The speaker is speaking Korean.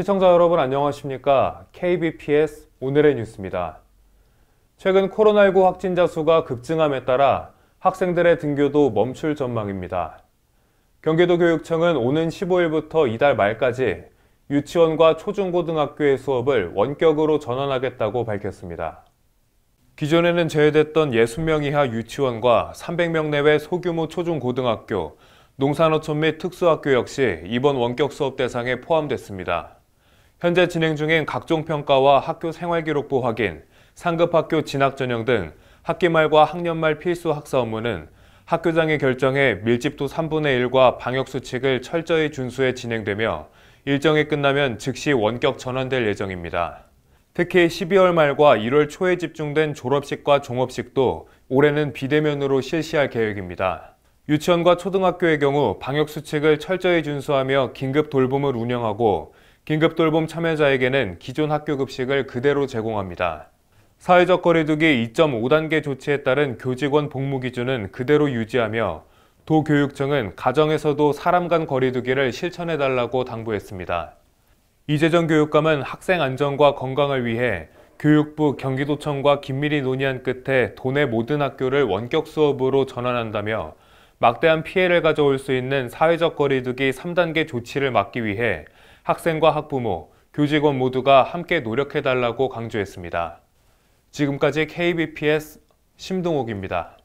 시청자 여러분 안녕하십니까? KBPS 오늘의 뉴스입니다. 최근 코로나19 확진자 수가 급증함에 따라 학생들의 등교도 멈출 전망입니다. 경기도 교육청은 오는 15일부터 이달 말까지 유치원과 초중고등학교의 수업을 원격으로 전환하겠다고 밝혔습니다. 기존에는 제외됐던 60명 이하 유치원과 300명 내외 소규모 초중고등학교, 농산어촌 및 특수학교 역시 이번 원격 수업 대상에 포함됐습니다. 현재 진행 중인 각종 평가와 학교 생활기록부 확인, 상급학교 진학 전형 등 학기 말과 학년 말 필수 학사 업무는 학교장의 결정에 밀집도 3분의 1과 방역수칙을 철저히 준수해 진행되며 일정이 끝나면 즉시 원격 전환될 예정입니다. 특히 12월 말과 1월 초에 집중된 졸업식과 종업식도 올해는 비대면으로 실시할 계획입니다. 유치원과 초등학교의 경우 방역수칙을 철저히 준수하며 긴급 돌봄을 운영하고 긴급돌봄 참여자에게는 기존 학교 급식을 그대로 제공합니다. 사회적 거리두기 2.5단계 조치에 따른 교직원 복무 기준은 그대로 유지하며 도교육청은 가정에서도 사람 간 거리두기를 실천해달라고 당부했습니다. 이재정 교육감은 학생 안전과 건강을 위해 교육부 경기도청과 긴밀히 논의한 끝에 도내 모든 학교를 원격 수업으로 전환한다며 막대한 피해를 가져올 수 있는 사회적 거리두기 3단계 조치를 막기 위해 학생과 학부모, 교직원 모두가 함께 노력해달라고 강조했습니다. 지금까지 KBPS 심동욱입니다.